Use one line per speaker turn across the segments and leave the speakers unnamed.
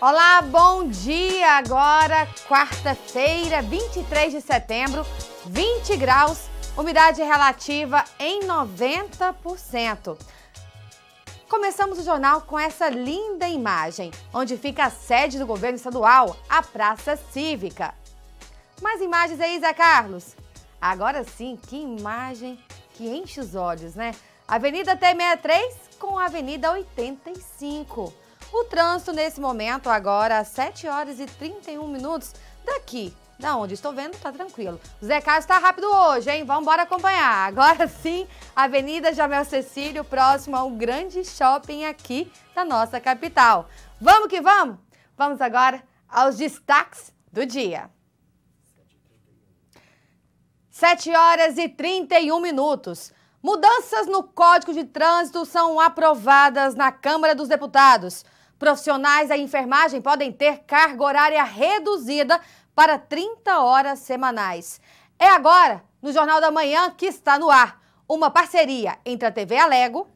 Olá, bom dia! Agora, quarta-feira, 23 de setembro, 20 graus, umidade relativa em 90%. Começamos o jornal com essa linda imagem, onde fica a sede do governo estadual, a Praça Cívica. Mais imagens aí, Zé Carlos? Agora sim, que imagem que enche os olhos, né? Avenida T63 com a Avenida 85. O trânsito nesse momento, agora às 7 horas e 31 minutos, daqui da onde estou vendo, tá tranquilo. O Zé Carlos está rápido hoje, hein? Vamos embora acompanhar. Agora sim, Avenida Jamel Cecílio, próximo ao grande shopping aqui da nossa capital. Vamos que vamos? Vamos agora aos destaques do dia. 7 horas e 31 minutos. Mudanças no Código de Trânsito são aprovadas na Câmara dos Deputados. Profissionais da enfermagem podem ter carga horária reduzida para 30 horas semanais. É agora, no Jornal da Manhã, que está no ar, uma parceria entre a TV Alego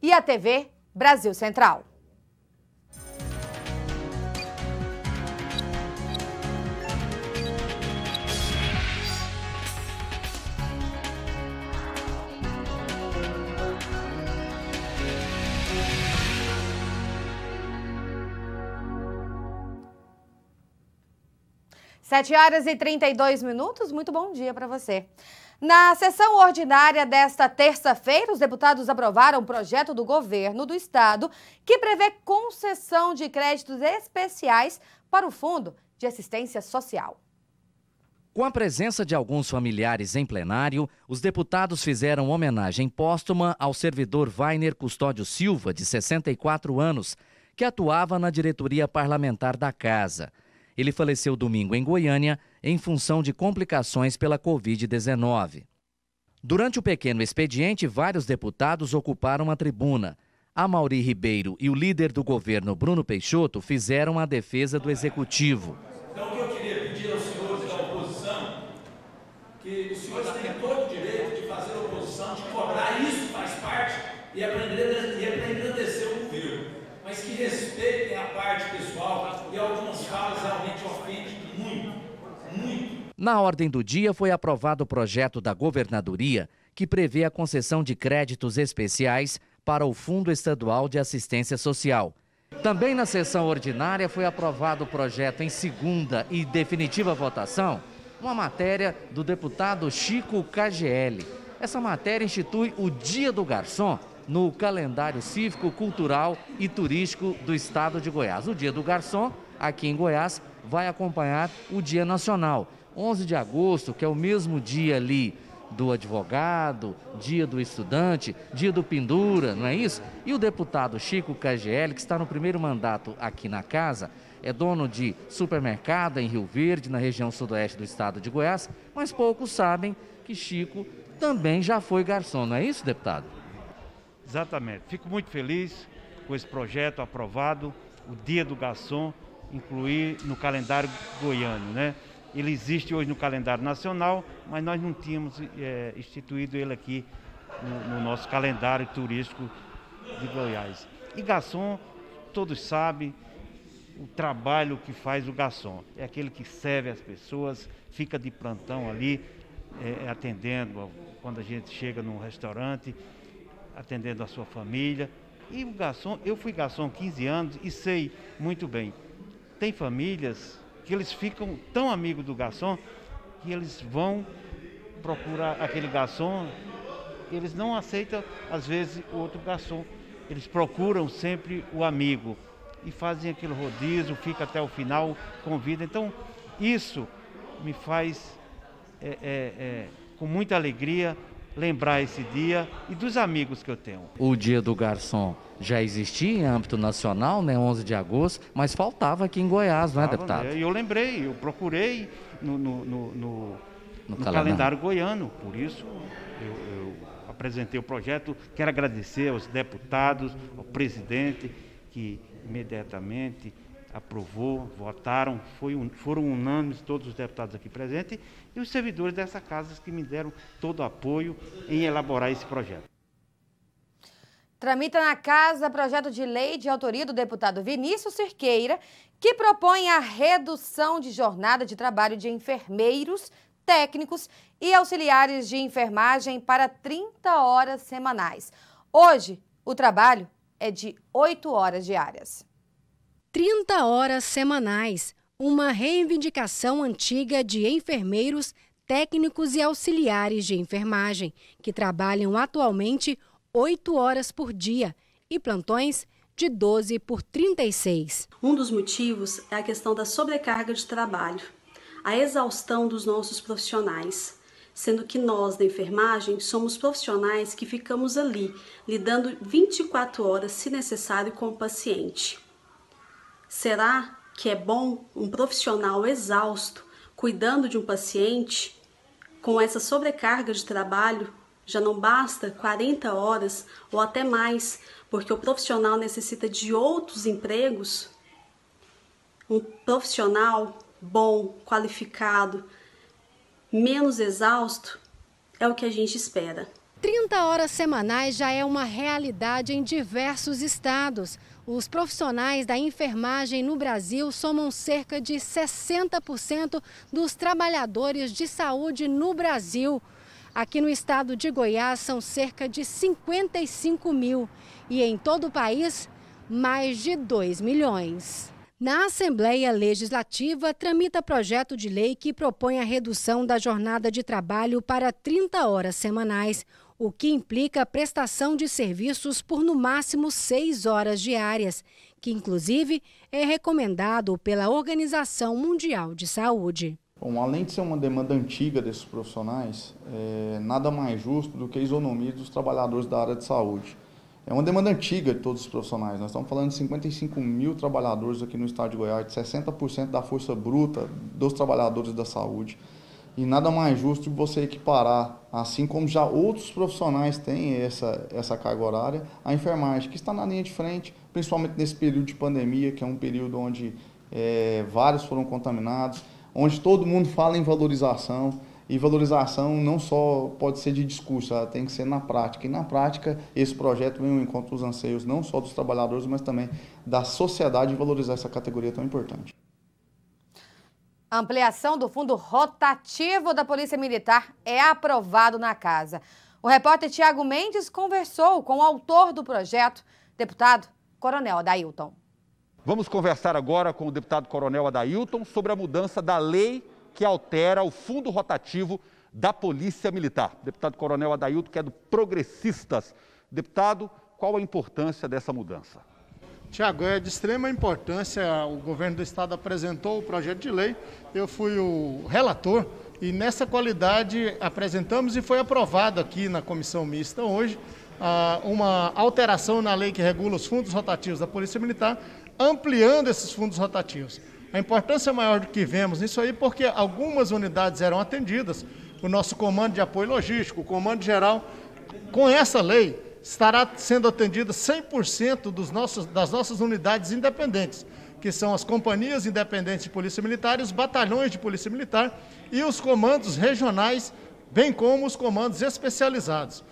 e a TV Brasil Central. 7 horas e 32 minutos, muito bom dia para você. Na sessão ordinária desta terça-feira, os deputados aprovaram o projeto do governo do estado que prevê concessão de créditos especiais para o Fundo de Assistência Social.
Com a presença de alguns familiares em plenário, os deputados fizeram homenagem póstuma ao servidor Vainer Custódio Silva, de 64 anos, que atuava na diretoria parlamentar da Casa. Ele faleceu domingo em Goiânia em função de complicações pela Covid-19. Durante o pequeno expediente, vários deputados ocuparam a tribuna. A Mauri Ribeiro e o líder do governo, Bruno Peixoto, fizeram a defesa do executivo. Então, o que eu
queria pedir aos senhores da oposição, que os senhores têm todo o direito de fazer oposição, de cobrar isso, faz parte, e aprender.
Na ordem do dia foi aprovado o projeto da governadoria que prevê a concessão de créditos especiais para o Fundo Estadual de Assistência Social. Também na sessão ordinária foi aprovado o projeto em segunda e definitiva votação, uma matéria do deputado Chico Kgl. Essa matéria institui o Dia do Garçom no calendário cívico, cultural e turístico do estado de Goiás. O Dia do Garçom, aqui em Goiás, vai acompanhar o Dia Nacional, 11 de agosto, que é o mesmo dia ali do advogado, dia do estudante, dia do pendura, não é isso? E o deputado Chico Cagielli, que está no primeiro mandato aqui na casa, é dono de supermercado em Rio Verde, na região sudoeste do estado de Goiás, mas poucos sabem que Chico também já foi garçom, não é isso, deputado?
Exatamente. Fico muito feliz com esse projeto aprovado, o Dia do Garçom, incluir no calendário goiano, né? Ele existe hoje no calendário nacional, mas nós não tínhamos é, instituído ele aqui no, no nosso calendário turístico de Goiás. E garçom, todos sabem, o trabalho que faz o garçom. É aquele que serve as pessoas, fica de plantão ali, é, atendendo quando a gente chega num restaurante, atendendo a sua família. E o garçom, eu fui garçom 15 anos e sei muito bem. Tem famílias que eles ficam tão amigos do garçom que eles vão procurar aquele garçom. Eles não aceitam, às vezes, o outro garçom. Eles procuram sempre o amigo e fazem aquele rodízio, fica até o final, convida. Então, isso me faz é, é, é, com muita alegria lembrar esse dia e dos amigos que eu tenho.
O Dia do Garçom já existia em âmbito nacional, né, 11 de agosto, mas faltava aqui em Goiás, não é, deputado? Né?
E eu lembrei, eu procurei no, no, no, no calendário goiano, por isso eu, eu apresentei o projeto. Quero agradecer aos deputados, ao presidente, que imediatamente aprovou, votaram, foram unânimes todos os deputados aqui presentes e os servidores dessa casa que me deram todo o apoio em elaborar esse projeto.
Tramita na casa projeto de lei de autoria do deputado Vinícius Cirqueira, que propõe a redução de jornada de trabalho de enfermeiros, técnicos e auxiliares de enfermagem para 30 horas semanais. Hoje, o trabalho é de 8 horas diárias.
30 horas semanais, uma reivindicação antiga de enfermeiros, técnicos e auxiliares de enfermagem, que trabalham atualmente 8 horas por dia e plantões de 12 por 36. Um dos motivos é a questão da sobrecarga de trabalho, a exaustão dos nossos profissionais, sendo que nós da enfermagem somos profissionais que ficamos ali, lidando 24 horas, se necessário, com o paciente. Será que é bom um profissional exausto cuidando de um paciente com essa sobrecarga de trabalho? Já não basta 40 horas ou até mais, porque o profissional necessita de outros empregos? Um profissional bom, qualificado, menos exausto é o que a gente espera. 30 horas semanais já é uma realidade em diversos estados. Os profissionais da enfermagem no Brasil somam cerca de 60% dos trabalhadores de saúde no Brasil. Aqui no estado de Goiás são cerca de 55 mil e em todo o país, mais de 2 milhões. Na Assembleia Legislativa, tramita projeto de lei que propõe a redução da jornada de trabalho para 30 horas semanais o que implica a prestação de serviços por no máximo seis horas diárias, que inclusive é recomendado pela Organização Mundial de Saúde.
Bom, além de ser uma demanda antiga desses profissionais, é nada mais justo do que a isonomia dos trabalhadores da área de saúde. É uma demanda antiga de todos os profissionais. Nós estamos falando de 55 mil trabalhadores aqui no estado de Goiás, de 60% da força bruta dos trabalhadores da saúde. E nada mais justo de você equiparar, assim como já outros profissionais têm essa, essa carga horária, a enfermagem, que está na linha de frente, principalmente nesse período de pandemia, que é um período onde é, vários foram contaminados, onde todo mundo fala em valorização. E valorização não só pode ser de discurso, ela tem que ser na prática. E na prática, esse projeto vem ao encontro dos anseios não só dos trabalhadores, mas também da sociedade valorizar essa categoria tão importante.
A ampliação do fundo rotativo da Polícia Militar é aprovado na casa. O repórter Tiago Mendes conversou com o autor do projeto, deputado Coronel Adailton.
Vamos conversar agora com o deputado Coronel Adailton sobre a mudança da lei que altera o fundo rotativo da Polícia Militar. Deputado Coronel Adailton, que é do Progressistas. Deputado,
qual a importância dessa mudança? Tiago, é de extrema importância. O governo do estado apresentou o projeto de lei, eu fui o relator e, nessa qualidade, apresentamos e foi aprovado aqui na comissão mista hoje ah, uma alteração na lei que regula os fundos rotativos da Polícia Militar, ampliando esses fundos rotativos. A importância maior do que vemos nisso aí, porque algumas unidades eram atendidas, o nosso comando de apoio logístico, o comando geral, com essa lei estará sendo atendida 100% dos nossos, das nossas unidades independentes, que são as companhias independentes de polícia militar, os batalhões de polícia militar e os comandos regionais, bem como os comandos especializados.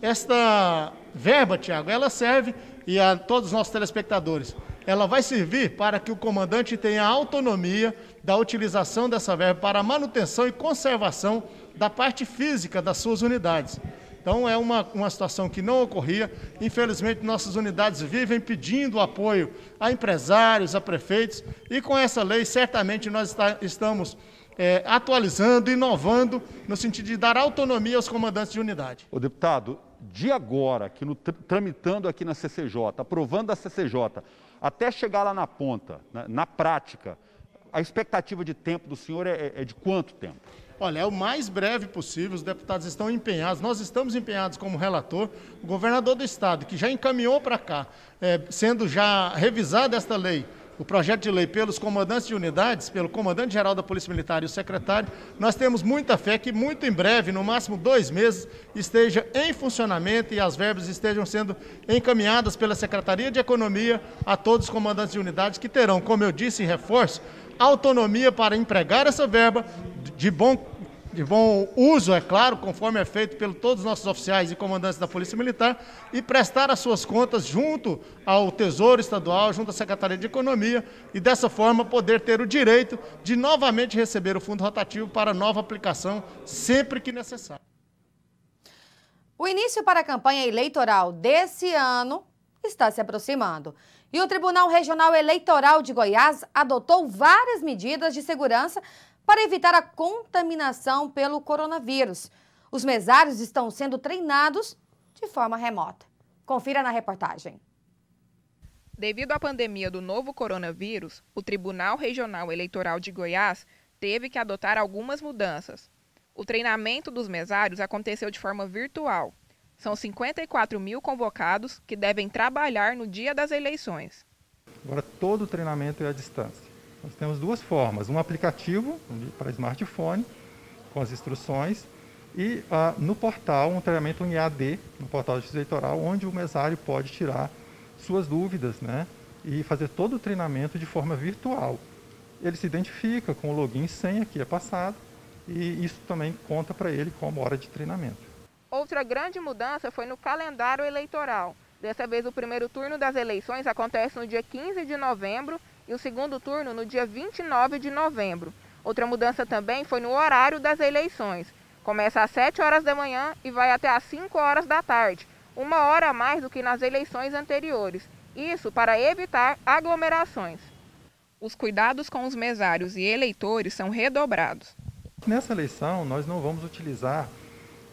Esta verba, Tiago, ela serve, e a todos os nossos telespectadores, ela vai servir para que o comandante tenha autonomia da utilização dessa verba para manutenção e conservação da parte física das suas unidades. Então é uma, uma situação que não ocorria. Infelizmente, nossas unidades vivem pedindo apoio a empresários, a prefeitos, e com essa lei, certamente nós está, estamos é, atualizando, inovando, no sentido de dar autonomia aos comandantes de unidade. O deputado, de agora, que no,
tramitando aqui na CCJ, aprovando a CCJ, até chegar lá na ponta, na, né, na
prática, a expectativa de tempo do senhor é, é, é de quanto tempo? Olha, é o mais breve possível, os deputados estão empenhados, nós estamos empenhados como relator, o governador do Estado, que já encaminhou para cá, é, sendo já revisada esta lei, o projeto de lei pelos comandantes de unidades, pelo comandante-geral da Polícia Militar e o secretário, nós temos muita fé que muito em breve, no máximo dois meses, esteja em funcionamento e as verbas estejam sendo encaminhadas pela Secretaria de Economia a todos os comandantes de unidades que terão, como eu disse e reforço, autonomia para empregar essa verba de bom de bom uso, é claro, conforme é feito pelo todos os nossos oficiais e comandantes da Polícia Militar, e prestar as suas contas junto ao Tesouro Estadual, junto à Secretaria de Economia, e dessa forma poder ter o direito de novamente receber o fundo rotativo para nova aplicação sempre que necessário.
O início para a campanha eleitoral desse ano está se aproximando. E o Tribunal Regional Eleitoral de Goiás adotou várias medidas de segurança para evitar a contaminação pelo coronavírus. Os mesários estão sendo treinados de forma remota.
Confira na reportagem. Devido à pandemia do novo coronavírus, o Tribunal Regional Eleitoral de Goiás teve que adotar algumas mudanças. O treinamento dos mesários aconteceu de forma virtual. São 54 mil convocados que devem trabalhar no dia das eleições.
Agora todo o treinamento é à distância. Nós temos duas formas: um aplicativo para smartphone, com as instruções, e ah, no portal, um treinamento em ad no portal de justiça eleitoral, onde o mesário pode tirar suas dúvidas né, e fazer todo o treinamento de forma virtual. Ele se identifica com o login e senha que é passado, e isso também conta para ele como hora de treinamento.
Outra grande mudança foi no calendário eleitoral. Dessa vez, o primeiro turno das eleições acontece no dia 15 de novembro e o segundo turno no dia 29 de novembro. Outra mudança também foi no horário das eleições. Começa às 7 horas da manhã e vai até às 5 horas da tarde, uma hora a mais do que nas eleições anteriores. Isso para evitar aglomerações. Os cuidados com os mesários e eleitores são redobrados.
Nessa eleição, nós não vamos utilizar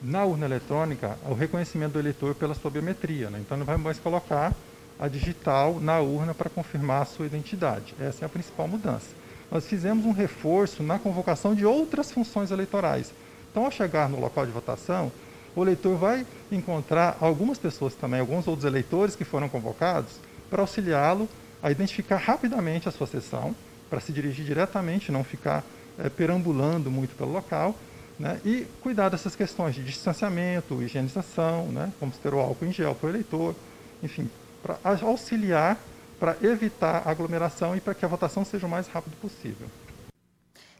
na urna eletrônica o reconhecimento do eleitor pela sua biometria. Né? Então, não vai mais colocar a digital na urna para confirmar a sua identidade. Essa é a principal mudança. Nós fizemos um reforço na convocação de outras funções eleitorais. Então, ao chegar no local de votação, o eleitor vai encontrar algumas pessoas também, alguns outros eleitores que foram convocados, para auxiliá-lo a identificar rapidamente a sua sessão, para se dirigir diretamente, não ficar é, perambulando muito pelo local, né, e cuidar dessas questões de distanciamento, higienização, né, como ter o álcool em gel para o eleitor, enfim, para auxiliar, para evitar aglomeração e para que a votação seja o mais rápido possível.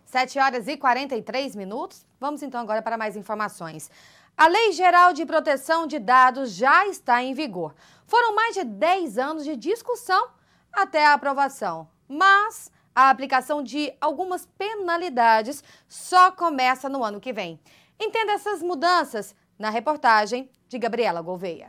7 horas e 43 minutos. Vamos então agora para mais informações. A Lei Geral de Proteção de Dados já está em vigor. Foram mais de 10 anos de discussão até a aprovação, mas a aplicação de algumas penalidades só começa no ano que vem. Entenda essas mudanças na reportagem de Gabriela Gouveia.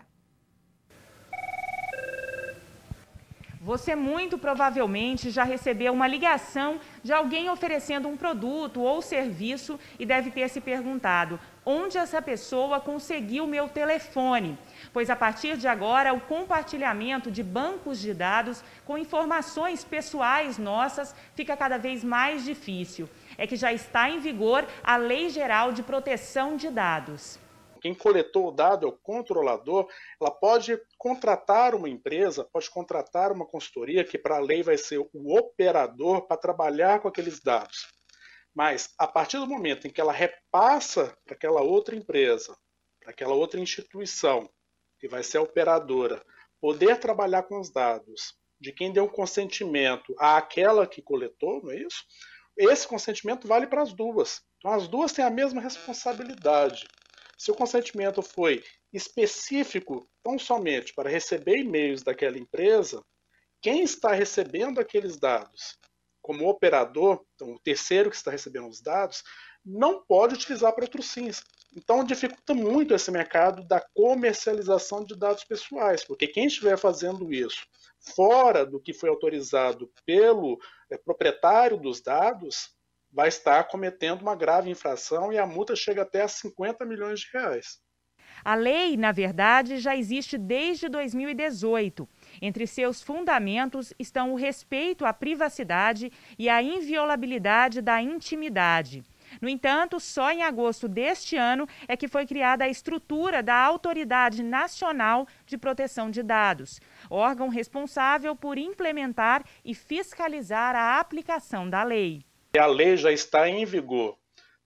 Você muito provavelmente já recebeu uma ligação de alguém oferecendo um produto ou serviço e deve ter se perguntado: onde essa pessoa conseguiu meu telefone? Pois a partir de agora, o compartilhamento de bancos de dados com informações pessoais nossas fica cada vez mais difícil. É que já está em vigor a Lei Geral de
Proteção de Dados. Quem coletou o dado é o controlador. Ela pode contratar uma empresa, pode contratar uma consultoria, que para a lei vai ser o operador, para trabalhar com aqueles dados. Mas, a partir do momento em que ela repassa para aquela outra empresa, para aquela outra instituição, que vai ser a operadora, poder trabalhar com os dados de quem deu consentimento àquela que coletou, não é isso? Esse consentimento vale para as duas. Então, as duas têm a mesma responsabilidade. Se o consentimento foi específico tão somente para receber e-mails daquela empresa, quem está recebendo aqueles dados como operador, então o terceiro que está recebendo os dados, não pode utilizar para outros fins. Então dificulta muito esse mercado da comercialização de dados pessoais, porque quem estiver fazendo isso fora do que foi autorizado pelo é, proprietário dos dados, vai estar cometendo uma grave infração e a multa chega até a 50 milhões de reais.
A lei, na verdade, já existe desde 2018. Entre seus fundamentos estão o respeito à privacidade e a inviolabilidade da intimidade. No entanto, só em agosto deste ano é que foi criada a estrutura da Autoridade Nacional de Proteção de Dados, órgão responsável por implementar e fiscalizar a aplicação da lei
a lei já está em vigor.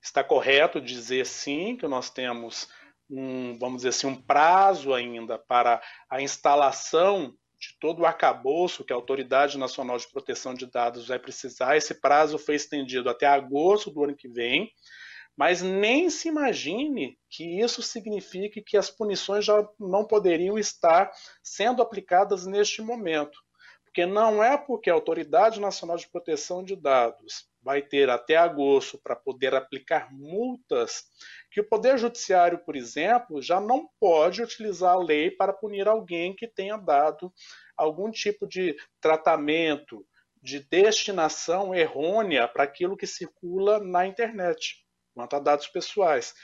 Está correto dizer sim que nós temos um, vamos dizer assim, um prazo ainda para a instalação de todo o arcabouço que a Autoridade Nacional de Proteção de Dados vai precisar. Esse prazo foi estendido até agosto do ano que vem, mas nem se imagine que isso signifique que as punições já não poderiam estar sendo aplicadas neste momento. Porque não é porque a Autoridade Nacional de Proteção de Dados vai ter até agosto para poder aplicar multas, que o Poder Judiciário, por exemplo, já não pode utilizar a lei para punir alguém que tenha dado algum tipo de tratamento, de destinação errônea para aquilo que circula na internet, quanto a dados pessoais.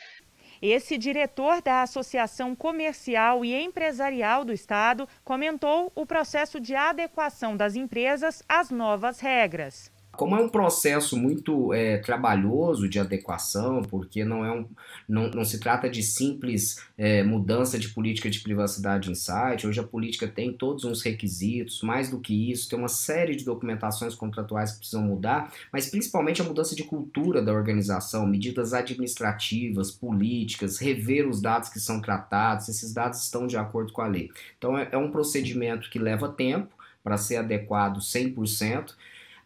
Esse diretor da Associação Comercial e Empresarial do Estado comentou o processo de adequação das empresas às novas regras.
Como é um processo muito é, trabalhoso de adequação, porque não, é um, não, não se trata de simples é, mudança de política de privacidade em site, hoje a política tem todos uns requisitos, mais do que isso, tem uma série de documentações contratuais que precisam mudar, mas principalmente a mudança de cultura da organização, medidas administrativas, políticas, rever os dados que são tratados, se esses dados estão de acordo com a lei. Então é, é um procedimento que leva tempo para ser adequado 100%,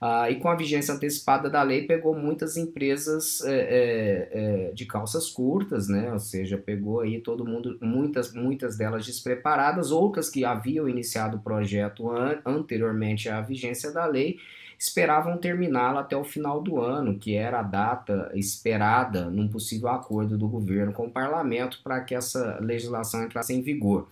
ah, e com a vigência antecipada da lei, pegou muitas empresas é, é, é, de calças curtas, né? Ou seja, pegou aí todo mundo, muitas, muitas delas despreparadas, outras que haviam iniciado o projeto an anteriormente à vigência da lei, esperavam terminá-la até o final do ano, que era a data esperada num possível acordo do governo com o parlamento para que essa legislação entrasse em vigor.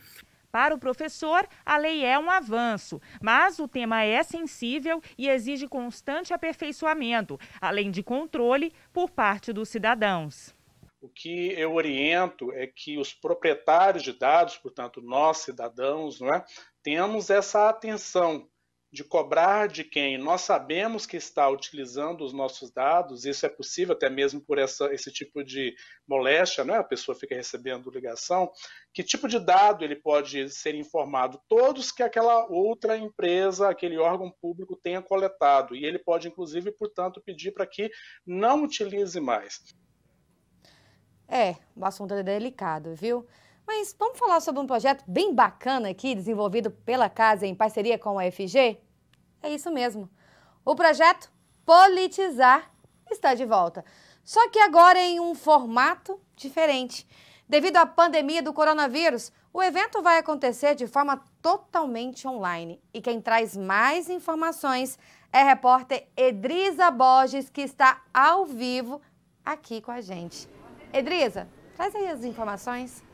Para o professor, a lei é um avanço, mas o tema é sensível e exige constante aperfeiçoamento, além de controle por parte dos cidadãos.
O que eu oriento é que os proprietários de dados, portanto, nós cidadãos, não é, temos essa atenção de cobrar de quem nós sabemos que está utilizando os nossos dados, isso é possível até mesmo por essa, esse tipo de moléstia, né? a pessoa fica recebendo ligação, que tipo de dado ele pode ser informado? Todos que aquela outra empresa, aquele órgão público tenha coletado, e ele pode, inclusive, portanto, pedir para que não utilize mais.
É,
o assunto é delicado, viu? Mas vamos falar sobre um projeto bem bacana aqui, desenvolvido pela Casa em parceria com a FG? É isso mesmo. O projeto Politizar está de volta. Só que agora em um formato diferente. Devido à pandemia do coronavírus, o evento vai acontecer de forma totalmente online. E quem traz mais informações é a repórter Edrisa Borges, que está ao vivo aqui com a gente. Edrisa,
traz aí as informações.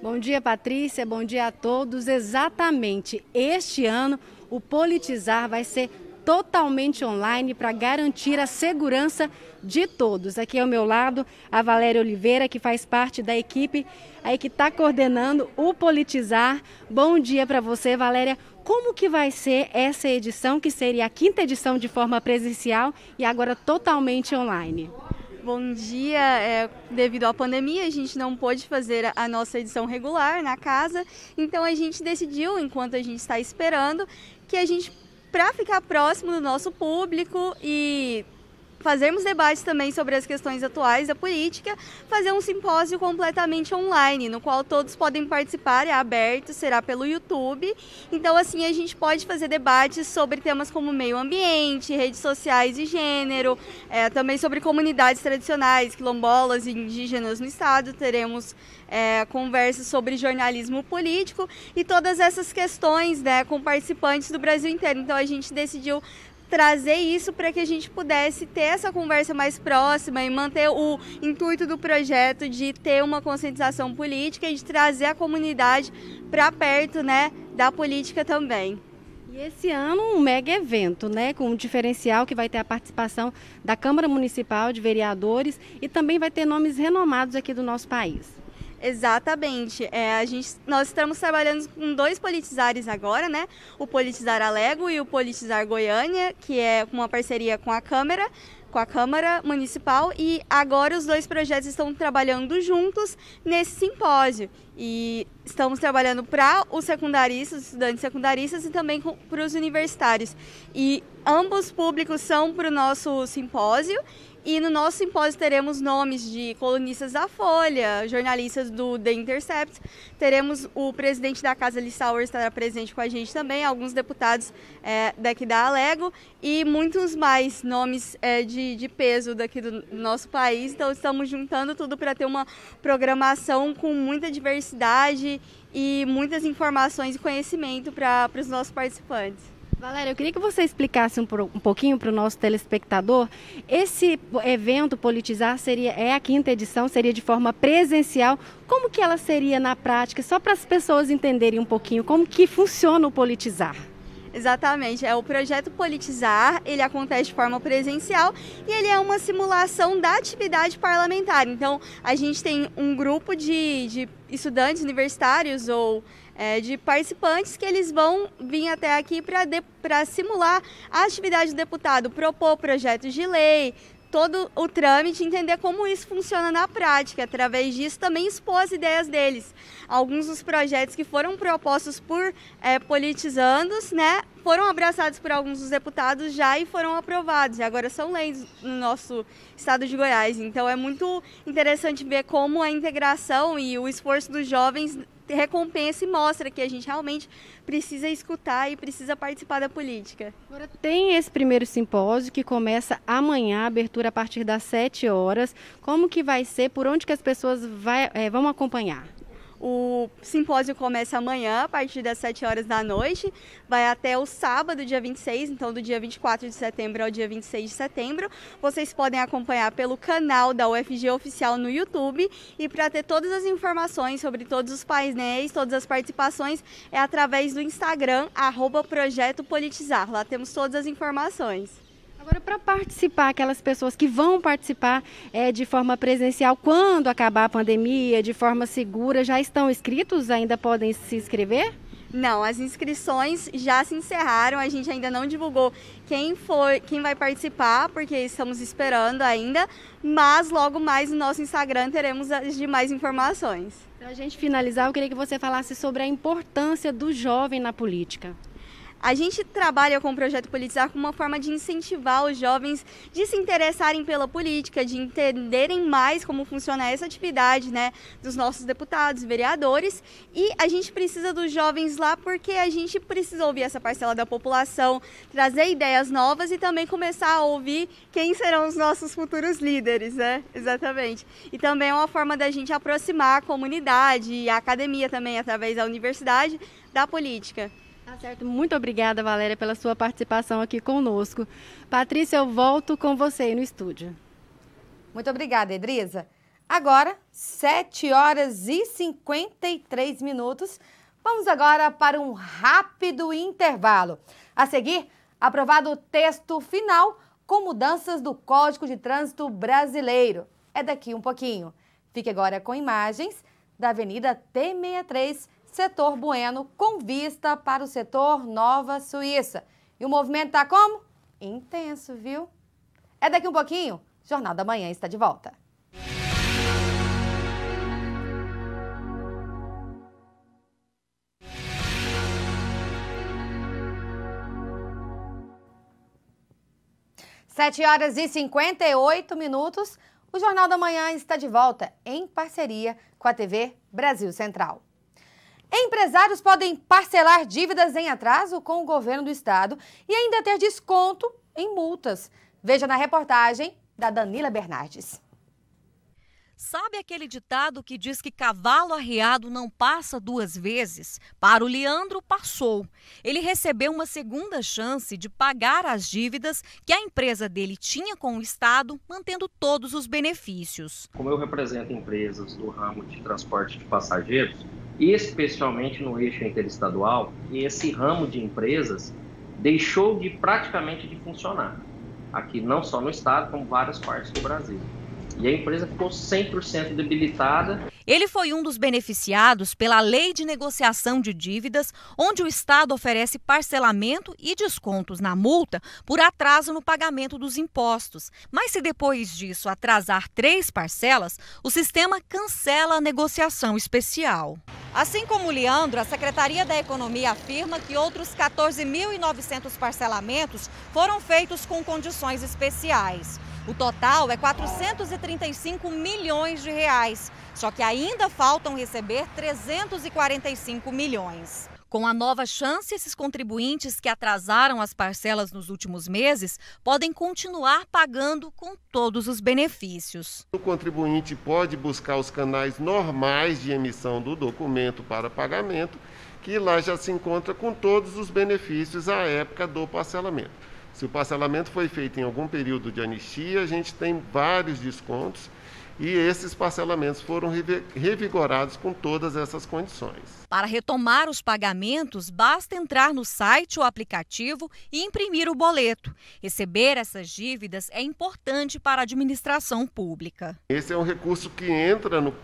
Bom dia, Patrícia. Bom dia a todos. Exatamente este ano, o Politizar vai ser totalmente online para garantir a segurança de todos. Aqui ao meu lado, a Valéria Oliveira, que faz parte da equipe aí que está coordenando o Politizar. Bom dia para você, Valéria. Como que vai ser essa edição, que seria a quinta edição de forma presencial e agora totalmente online?
Bom dia. É, devido à pandemia, a gente não pôde fazer a nossa edição regular na casa, então a gente decidiu, enquanto a gente está esperando, que a gente, para ficar próximo do nosso público e fazermos debates também sobre as questões atuais da política, fazer um simpósio completamente online, no qual todos podem participar, é aberto, será pelo YouTube. Então, assim, a gente pode fazer debates sobre temas como meio ambiente, redes sociais e gênero, é, também sobre comunidades tradicionais, quilombolas e indígenas no estado. Teremos é, conversas sobre jornalismo político e todas essas questões né, com participantes do Brasil inteiro. Então, a gente decidiu trazer isso para que a gente pudesse ter essa conversa mais próxima e manter o intuito do projeto de ter uma conscientização política e de trazer a comunidade para perto, né, da política também. E esse ano um mega evento, né,
com um diferencial que vai ter a participação da Câmara Municipal de Vereadores e também vai
ter nomes renomados aqui do nosso país. Exatamente. É, a gente, nós estamos trabalhando com dois politizares agora, né? O Politizar Alego e o Politizar Goiânia, que é uma parceria com a Câmara, com a Câmara Municipal. E agora os dois projetos estão trabalhando juntos nesse simpósio. E estamos trabalhando para os secundaristas, os estudantes secundaristas e também para os universitários. E ambos públicos são para o nosso simpósio. E no nosso simpósio teremos nomes de colunistas da Folha, jornalistas do The Intercept. Teremos o presidente da Casa Lissauer estará presente com a gente também, alguns deputados é, daqui da Alego e muitos mais nomes é, de, de peso daqui do nosso país. Então estamos juntando tudo para ter uma programação com muita diversidade diversidade e muitas informações e conhecimento para os nossos participantes. Valéria, eu queria que você explicasse
um, um pouquinho para o nosso telespectador. Esse evento Politizar seria é a quinta edição, seria de forma presencial. Como que ela seria na prática, só para as pessoas entenderem um pouquinho como que funciona o Politizar?
Exatamente, é o projeto Politizar, ele acontece de forma presencial e ele é uma simulação da atividade parlamentar. Então, a gente tem um grupo de, de estudantes universitários ou é, de participantes que eles vão vir até aqui para simular a atividade do deputado, propor projetos de lei, todo o trâmite, entender como isso funciona na prática. Através disso, também expor as ideias deles. Alguns dos projetos que foram propostos por é, politizandos, né, foram abraçados por alguns dos deputados já e foram aprovados. E agora são leis no nosso estado de Goiás. Então é muito interessante ver como a integração e o esforço dos jovens recompensa e mostra que a gente realmente precisa escutar e precisa participar da política. Agora tem esse
primeiro simpósio que começa amanhã, abertura a partir das 7 horas. Como que
vai ser? Por onde que as pessoas vai, é, vão acompanhar? O simpósio começa amanhã, a partir das 7 horas da noite, vai até o sábado, dia 26, então do dia 24 de setembro ao dia 26 de setembro. Vocês podem acompanhar pelo canal da UFG Oficial no YouTube e para ter todas as informações sobre todos os painéis, todas as participações, é através do Instagram, arroba Projeto Politizar. Lá temos todas as informações. Agora, para participar,
aquelas pessoas que vão participar é, de forma presencial quando acabar a pandemia, de forma segura, já estão inscritos? Ainda podem se
inscrever? Não, as inscrições já se encerraram, a gente ainda não divulgou quem foi, quem vai participar, porque estamos esperando ainda, mas logo mais no nosso Instagram teremos as demais informações. Para a gente finalizar, eu queria que você falasse sobre a importância do jovem na política. A gente trabalha com o projeto Politizar como uma forma de incentivar os jovens de se interessarem pela política, de entenderem mais como funciona essa atividade, né, dos nossos deputados, vereadores. E a gente precisa dos jovens lá porque a gente precisa ouvir essa parcela da população, trazer ideias novas e também começar a ouvir quem serão os nossos futuros líderes, né? Exatamente. E também é uma forma da gente aproximar a comunidade e a academia também através da universidade da política. Tá certo.
Muito obrigada, Valéria, pela sua participação aqui conosco. Patrícia, eu volto com você aí no estúdio.
Muito obrigada, Edriza.
Agora, 7 horas e 53 minutos. Vamos agora para um rápido intervalo. A seguir, aprovado o texto final com mudanças do Código de Trânsito Brasileiro. É daqui um pouquinho. Fique agora com imagens da Avenida T63 setor Bueno, com vista para o setor Nova Suíça. E o movimento está como? Intenso, viu? É daqui um pouquinho. Jornal da Manhã está de volta. Sete horas e 58 minutos. O Jornal da Manhã está de volta em parceria com a TV Brasil Central. Empresários podem parcelar dívidas em atraso com o governo do estado e ainda ter desconto em multas. Veja na reportagem da Danila Bernardes.
Sabe aquele ditado que diz que cavalo arriado não passa duas vezes? Para o Leandro, passou. Ele recebeu uma segunda chance de pagar as dívidas que a empresa dele tinha com o Estado, mantendo todos os benefícios.
Como eu represento empresas do ramo de transporte de passageiros, especialmente no eixo interestadual, esse ramo de empresas deixou de praticamente de funcionar. Aqui não só no estado, como várias partes do Brasil e a empresa ficou 100% debilitada.
Ele foi um dos beneficiados pela Lei de Negociação de Dívidas, onde o Estado oferece parcelamento e descontos na multa por atraso no pagamento dos impostos. Mas se depois disso atrasar três parcelas, o sistema cancela a negociação especial. Assim como Leandro, a Secretaria da Economia afirma que outros 14.900 parcelamentos foram feitos com condições especiais. O total é 435 milhões de reais, só que ainda faltam receber 345 milhões. Com a nova chance, esses contribuintes que atrasaram as parcelas nos últimos meses podem continuar pagando com todos os benefícios.
O contribuinte pode buscar os canais normais de emissão do documento para pagamento, que lá já se encontra com todos os benefícios à época do parcelamento. Se o parcelamento foi feito em algum período de anistia, a gente tem vários descontos e esses parcelamentos foram revigorados com todas essas condições.
Para retomar os pagamentos, basta entrar no site ou aplicativo e imprimir o boleto. Receber essas dívidas é importante para a administração pública.
Esse é um recurso que entra no,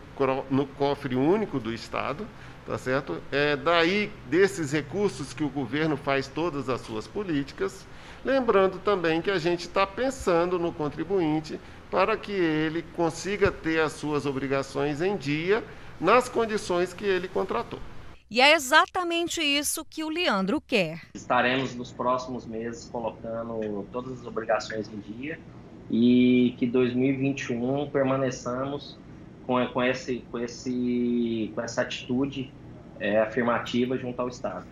no cofre único do Estado, tá certo? É daí desses recursos que o governo faz todas as suas políticas. Lembrando também que a gente está pensando no contribuinte para que ele consiga ter as suas obrigações em dia nas condições que ele contratou.
E é exatamente isso que o Leandro quer.
Estaremos nos próximos meses colocando
todas as obrigações em dia e que 2021 permaneçamos com, com, esse, com, esse, com essa atitude é, afirmativa junto ao Estado.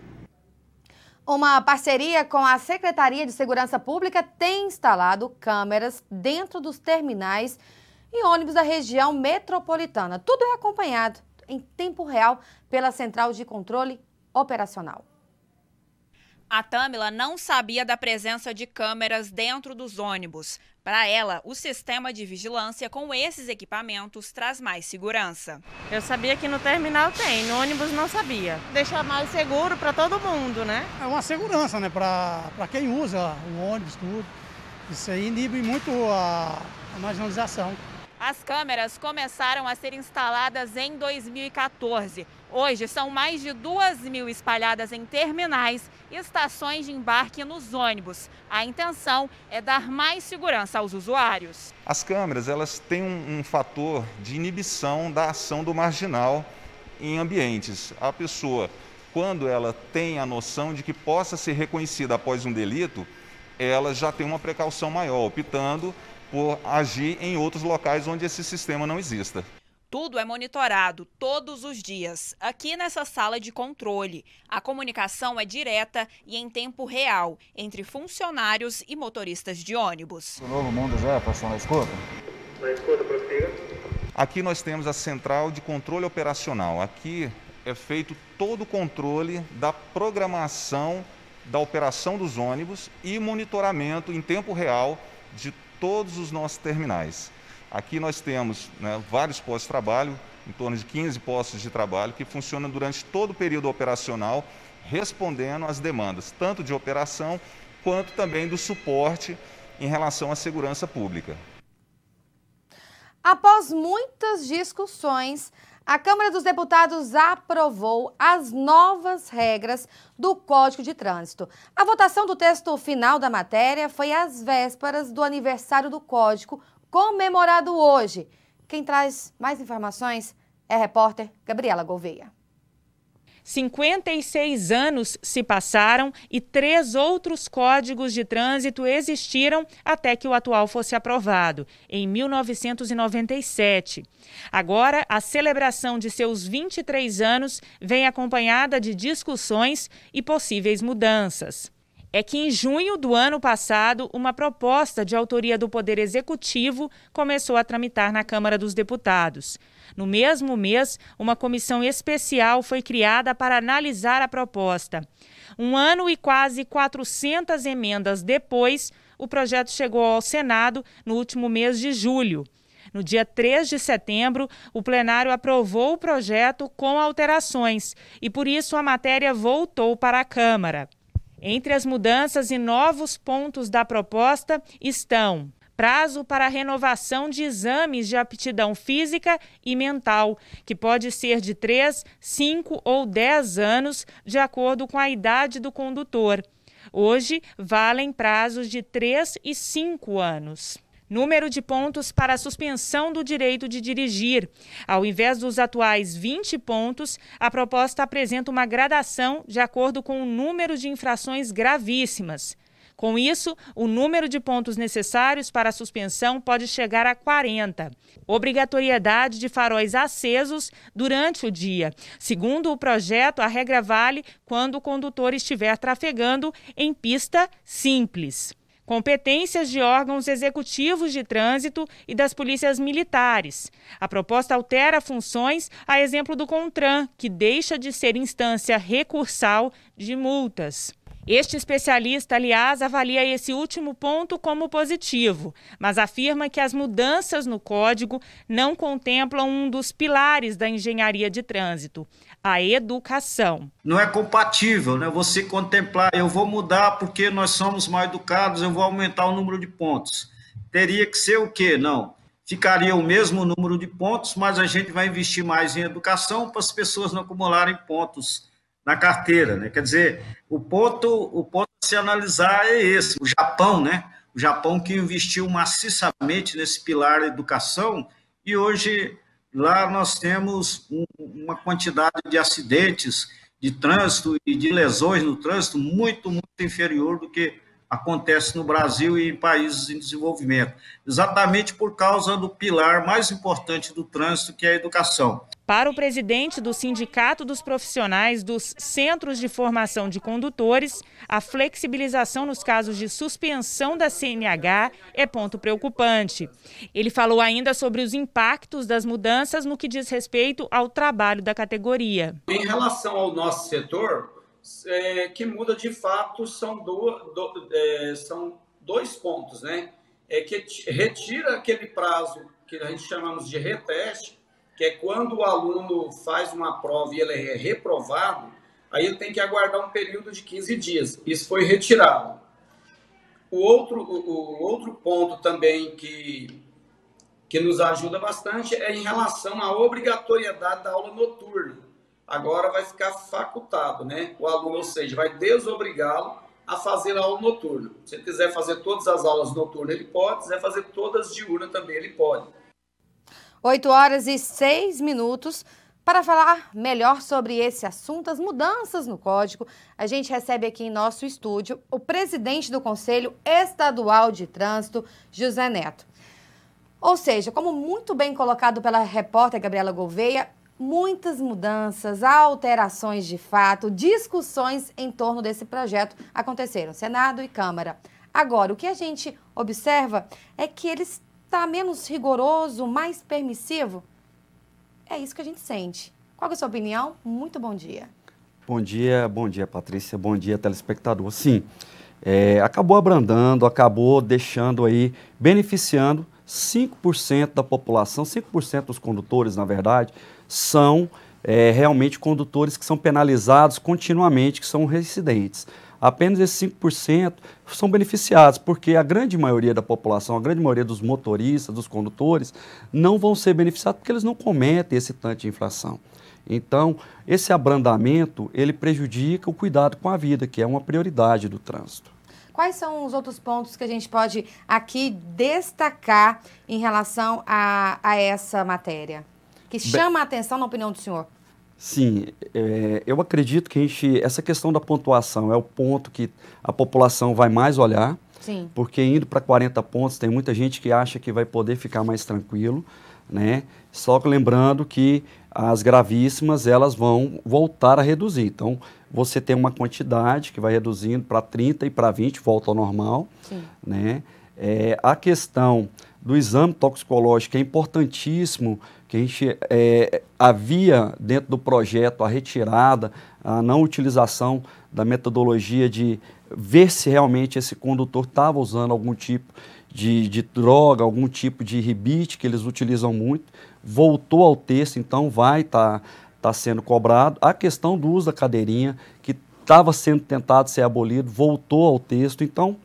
Uma parceria com a Secretaria de Segurança Pública tem instalado câmeras dentro dos terminais e ônibus da região metropolitana. Tudo é acompanhado em tempo real pela Central de Controle
Operacional. A Tâmila não sabia da presença de câmeras dentro dos ônibus. Para ela, o sistema de vigilância com esses equipamentos traz mais segurança. Eu
sabia que no terminal tem, no ônibus não sabia.
Deixa
mais seguro para todo mundo, né? É uma segurança, né, para quem usa o ônibus, tudo. Isso aí inibe muito a, a marginalização.
As câmeras começaram a ser instaladas em 2014. Hoje são mais de 2 mil espalhadas em terminais e estações de embarque nos ônibus. A intenção é dar mais segurança aos usuários.
As câmeras elas têm um, um fator de inibição da ação do marginal em ambientes. A pessoa, quando ela tem a noção de que possa ser reconhecida após um delito, ela já tem uma precaução maior, optando por agir em outros locais onde esse sistema não exista.
Tudo é monitorado todos os dias, aqui nessa sala de controle. A comunicação é direta e em tempo real entre funcionários e motoristas de ônibus. O novo mundo
já passou na escuta?
Na escuta, prossiga.
Aqui nós temos a central de controle operacional. Aqui é feito todo o controle da programação da operação dos ônibus e monitoramento em tempo real de todos os nossos terminais. Aqui nós temos né, vários postos de trabalho, em torno de 15 postos de trabalho, que funcionam durante todo o período operacional, respondendo às demandas, tanto de operação quanto também do suporte em relação à segurança pública.
Após muitas discussões, a Câmara dos Deputados aprovou as novas regras do Código de Trânsito. A votação do texto final da matéria foi às vésperas do aniversário do Código, comemorado hoje. Quem traz mais informações é a repórter Gabriela Gouveia.
56 anos se passaram e três outros códigos de trânsito existiram até que o atual fosse aprovado, em 1997. Agora, a celebração de seus 23 anos vem acompanhada de discussões e possíveis mudanças é que em junho do ano passado, uma proposta de autoria do Poder Executivo começou a tramitar na Câmara dos Deputados. No mesmo mês, uma comissão especial foi criada para analisar a proposta. Um ano e quase 400 emendas depois, o projeto chegou ao Senado no último mês de julho. No dia 3 de setembro, o plenário aprovou o projeto com alterações e, por isso, a matéria voltou para a Câmara. Entre as mudanças e novos pontos da proposta estão prazo para renovação de exames de aptidão física e mental, que pode ser de 3, 5 ou 10 anos, de acordo com a idade do condutor. Hoje, valem prazos de 3 e 5 anos número de pontos para a suspensão do direito de dirigir. Ao invés dos atuais 20 pontos, a proposta apresenta uma gradação de acordo com o número de infrações gravíssimas. Com isso, o número de pontos necessários para a suspensão pode chegar a 40. Obrigatoriedade de faróis acesos durante o dia. Segundo o projeto, a regra vale quando o condutor estiver trafegando em pista simples competências de órgãos executivos de trânsito e das polícias militares. A proposta altera funções, a exemplo do CONTRAN, que deixa de ser instância recursal de multas. Este especialista, aliás, avalia esse último ponto como positivo, mas afirma que as mudanças no código não contemplam um dos pilares da engenharia de trânsito, a educação. Não é
compatível, né? Você contemplar, eu vou mudar porque nós somos mais educados, eu vou aumentar o número de pontos. Teria que ser o quê? Não. Ficaria o mesmo número de pontos, mas a gente vai investir mais em educação para as pessoas não acumularem pontos na carteira, né? Quer dizer, o ponto, o ponto a se analisar é esse. O Japão, né? O Japão que investiu maciçamente nesse pilar educação e hoje lá nós temos um, uma quantidade de acidentes de trânsito e de lesões no trânsito muito, muito inferior do que acontece no Brasil e em países em desenvolvimento, exatamente por causa do pilar mais importante do trânsito, que é a educação.
Para o presidente do Sindicato dos Profissionais dos Centros de Formação de Condutores, a flexibilização nos casos de suspensão da CNH é ponto preocupante. Ele falou ainda sobre os impactos das mudanças no que diz respeito ao trabalho da categoria. Em relação
ao nosso setor, é, que muda de fato são, do, do, é, são dois pontos, né? É que retira aquele prazo que a gente chamamos de reteste que é quando o aluno faz uma prova e ele é reprovado, aí ele tem que aguardar um período de 15 dias. Isso foi
retirado.
O outro, o, outro ponto também que, que nos ajuda bastante é em relação à obrigatoriedade da aula noturna. Agora vai ficar facultado, né? O aluno, ou seja, vai desobrigá-lo a fazer a aula noturna. Se ele quiser fazer todas as aulas noturnas, ele pode. Se quiser fazer todas diurnas também, ele pode
8 horas e 6 minutos. Para falar melhor sobre esse assunto, as mudanças no código, a gente recebe aqui em nosso estúdio o presidente do Conselho Estadual de Trânsito, José Neto. Ou seja, como muito bem colocado pela repórter Gabriela Gouveia, muitas mudanças, alterações de fato, discussões em torno desse projeto aconteceram, Senado e Câmara. Agora, o que a gente observa é que eles está menos rigoroso, mais permissivo? É isso que a gente sente. Qual é a sua opinião? Muito bom dia.
Bom dia, bom dia, Patrícia. Bom dia, telespectador. Sim, é, acabou abrandando, acabou deixando aí, beneficiando 5% da população, 5% dos condutores, na verdade, são é, realmente condutores que são penalizados continuamente, que são residentes apenas esses 5% são beneficiados, porque a grande maioria da população, a grande maioria dos motoristas, dos condutores, não vão ser beneficiados porque eles não cometem esse tanto de inflação. Então, esse abrandamento, ele prejudica o cuidado com a vida, que é uma prioridade do trânsito.
Quais são os outros pontos que a gente pode aqui destacar em relação a, a essa matéria? Que chama Bem, a atenção na opinião do senhor?
Sim, é, eu acredito que a gente, essa questão da pontuação é o ponto que a população vai mais olhar, Sim. porque indo para 40 pontos tem muita gente que acha que vai poder ficar mais tranquilo, né? Só que lembrando que as gravíssimas elas vão voltar a reduzir. Então, você tem uma quantidade que vai reduzindo para 30 e para 20, volta ao normal. Sim. Né? É, a questão do exame toxicológico é importantíssimo que a gente é, havia dentro do projeto a retirada, a não utilização da metodologia de ver se realmente esse condutor estava usando algum tipo de, de, droga, algum tipo de rebite que eles utilizam muito, voltou ao texto, então vai estar tá, tá sendo cobrado. A questão do uso da cadeirinha, que estava sendo tentado ser abolido, voltou ao texto, então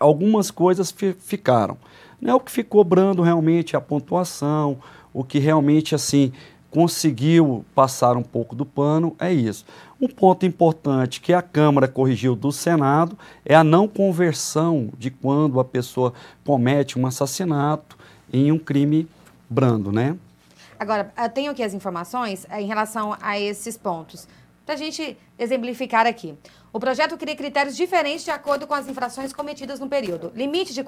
algumas coisas ficaram. Né? O que ficou brando realmente é a pontuação, o que realmente assim conseguiu passar um pouco do pano é isso. Um ponto importante que a Câmara corrigiu do Senado é a não conversão de quando a pessoa comete um assassinato em um crime brando, né?
Agora, eu tenho aqui as informações eh, em relação a esses pontos, para a gente exemplificar aqui. O projeto cria critérios diferentes de acordo com as infrações cometidas no período. Limite de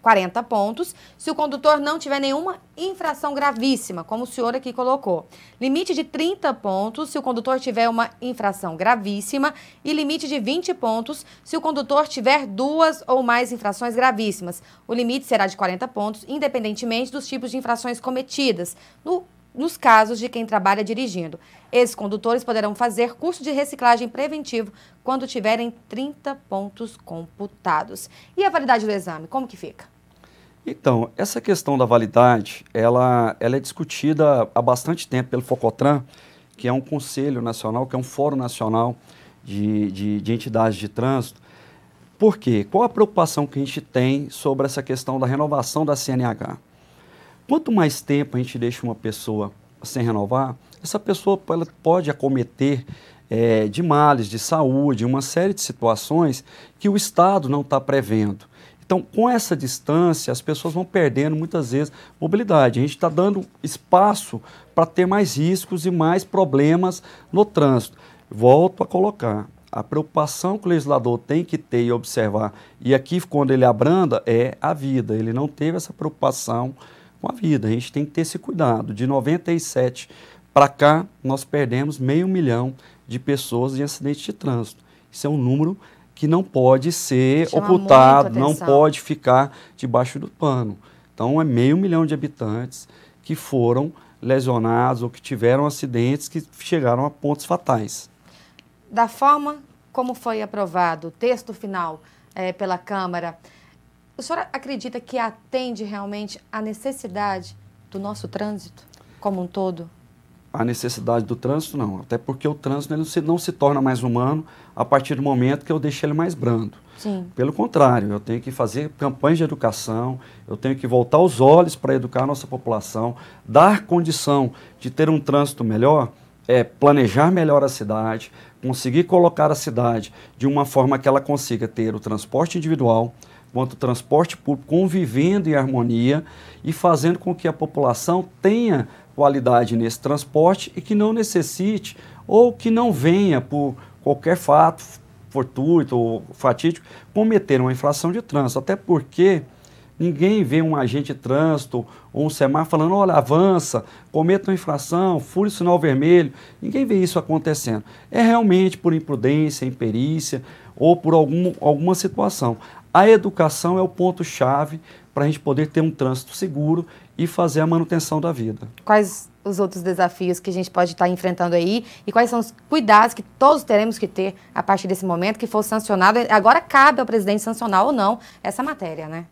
40 pontos se o condutor não tiver nenhuma infração gravíssima, como o senhor aqui colocou. Limite de 30 pontos se o condutor tiver uma infração gravíssima e limite de 20 pontos se o condutor tiver duas ou mais infrações gravíssimas. O limite será de 40 pontos, independentemente dos tipos de infrações cometidas. No nos casos de quem trabalha dirigindo. Esses condutores poderão fazer curso de reciclagem preventivo quando tiverem 30 pontos computados. E a validade do exame, como que fica?
Então, essa questão da validade, ela, ela é discutida há bastante tempo pelo Focotran, que é um conselho nacional, que é um fórum nacional de, de, de entidades de trânsito. Por quê? Qual a preocupação que a gente tem sobre essa questão da renovação da CNH? Quanto mais tempo a gente deixa uma pessoa sem renovar, essa pessoa ela pode acometer é, de males, de saúde, uma série de situações que o Estado não está prevendo. Então, com essa distância, as pessoas vão perdendo muitas vezes mobilidade. A gente está dando espaço para ter mais riscos e mais problemas no trânsito. Volto a colocar. A preocupação que o legislador tem que ter e observar, e aqui quando ele abranda, é a vida. Ele não teve essa preocupação com a vida. A gente tem que ter esse cuidado. De 97 para cá, nós perdemos meio milhão de pessoas em acidente de trânsito. Isso é um número que não pode ser Chama ocultado, não pode ficar debaixo do pano. Então, é meio milhão de habitantes que foram lesionados ou que tiveram acidentes que chegaram a pontos fatais.
Da forma como foi aprovado o texto final é, pela Câmara, o senhor acredita que atende realmente à necessidade do nosso trânsito como um todo?
A necessidade do trânsito, não. Até porque o trânsito não se, não se torna mais humano a partir do momento que eu deixo ele mais brando. Sim. Pelo contrário, eu tenho que fazer campanhas de educação, eu tenho que voltar os olhos para educar a nossa população, dar condição de ter um trânsito melhor, é, planejar melhor a cidade, conseguir colocar a cidade de uma forma que ela consiga ter o transporte individual, quanto transporte público convivendo em harmonia e fazendo com que a população tenha qualidade nesse transporte e que não necessite ou que não venha por qualquer fato fortuito ou fatídico cometer uma infração de trânsito. Até porque ninguém vê um agente de trânsito ou um semáforo falando, olha, avança, cometa uma infração, fure o sinal vermelho. Ninguém vê isso acontecendo. É realmente por imprudência, imperícia ou por algum, alguma situação. A educação é o ponto-chave para a gente poder ter um trânsito seguro e fazer a manutenção da vida.
Quais os outros desafios que a gente pode estar tá enfrentando aí e quais são os cuidados que todos teremos que ter a partir desse momento que for sancionado? Agora cabe ao presidente sancionar ou não essa matéria, né?